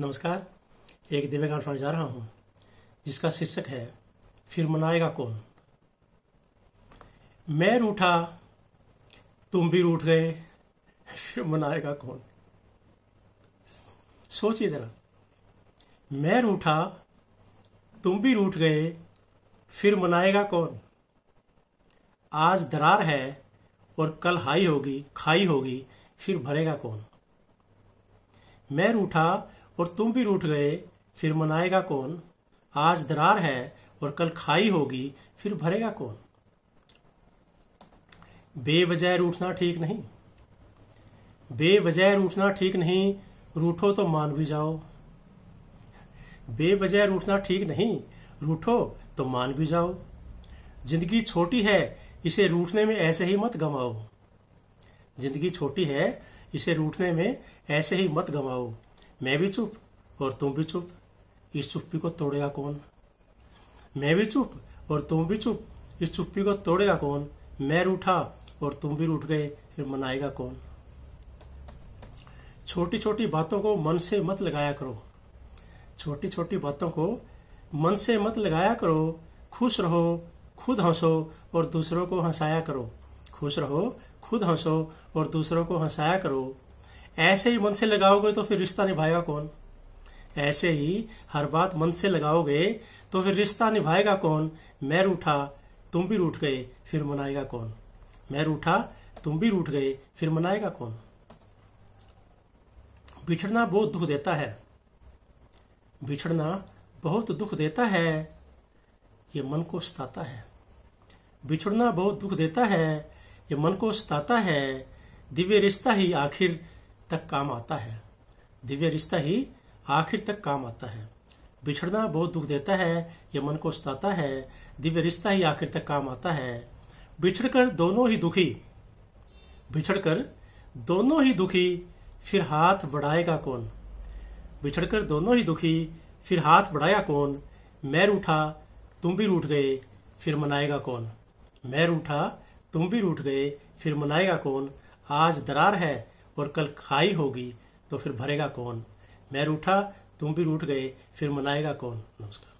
नमस्कार एक दिव्य गान सुनाने जा रहा हूं जिसका शीर्षक है फिर मनाएगा कौन मैं रूठा तुम भी रूठ गए फिर मनाएगा कौन सोचिए जरा मैं रूठा तुम भी रूठ गए फिर मनाएगा कौन आज दरार है और कल हाई होगी खाई होगी फिर भरेगा कौन मैं रूठा और तुम भी रूठ गए फिर मनाएगा कौन आज दरार है और कल खाई होगी फिर भरेगा कौन बेवजह रूठना ठीक नहीं बेवजह रूठना ठीक नहीं रूठो तो मान भी जाओ बेवजह रूठना ठीक नहीं रूठो तो मान भी जाओ जिंदगी छोटी है इसे रूठने में ऐसे ही मत गमाओ जिंदगी छोटी है इसे रूठने में ऐसे ही मत गमाओ मैं भी चुप और तुम भी चुप इस चुप्पी को तोड़ेगा कौन मैं भी चुप और तुम भी चुप इस चुप्पी को तोड़ेगा कौन मैं रूठा और तुम भी रूठ गए फिर मनाएगा कौन छोटी छोटी बातों को मन से मत लगाया करो छोटी छोटी बातों को मन से मत लगाया करो खुश रहो खुद हंसो और दूसरों को हंसाया करो खुश रहो खुद हंसो और दूसरों को हंसाया करो ऐसे ही मन से लगाओगे तो फिर रिश्ता निभाएगा कौन ऐसे ही हर बात मन से लगाओगे तो फिर रिश्ता निभाएगा कौन मैं रूठा तुम भी रूठ गए फिर मनाएगा कौन मैं रूठा तुम भी रूठ गए फिर मनाएगा कौन बिछड़ना बहुत दुख देता है बिछड़ना बहुत दुख देता है ये मन को सताता है बिछड़ना बहुत दुख देता है ये मन को सताता है दिव्य रिश्ता ही आखिर तक काम आता है दिव्य रिश्ता ही आखिर तक काम आता है बिछड़ना बहुत दुख देता है यह मन को सताता है दिव्य रिश्ता ही आखिर तक काम आता है बिछड़कर दोनों ही दुखी बिछड़कर दोनों ही दुखी फिर हाथ बढ़ाएगा कौन बिछड़कर दोनों ही दुखी फिर हाथ बढ़ाया कौन मैं रूठा तुम भी रूठ गए फिर मनाएगा कौन मैं रूठा तुम भी रूठ गए फिर मनाएगा कौन आज दरार है और कल खाई होगी तो फिर भरेगा कौन मैं रूठा तुम भी रूठ गए फिर मनाएगा कौन नमस्कार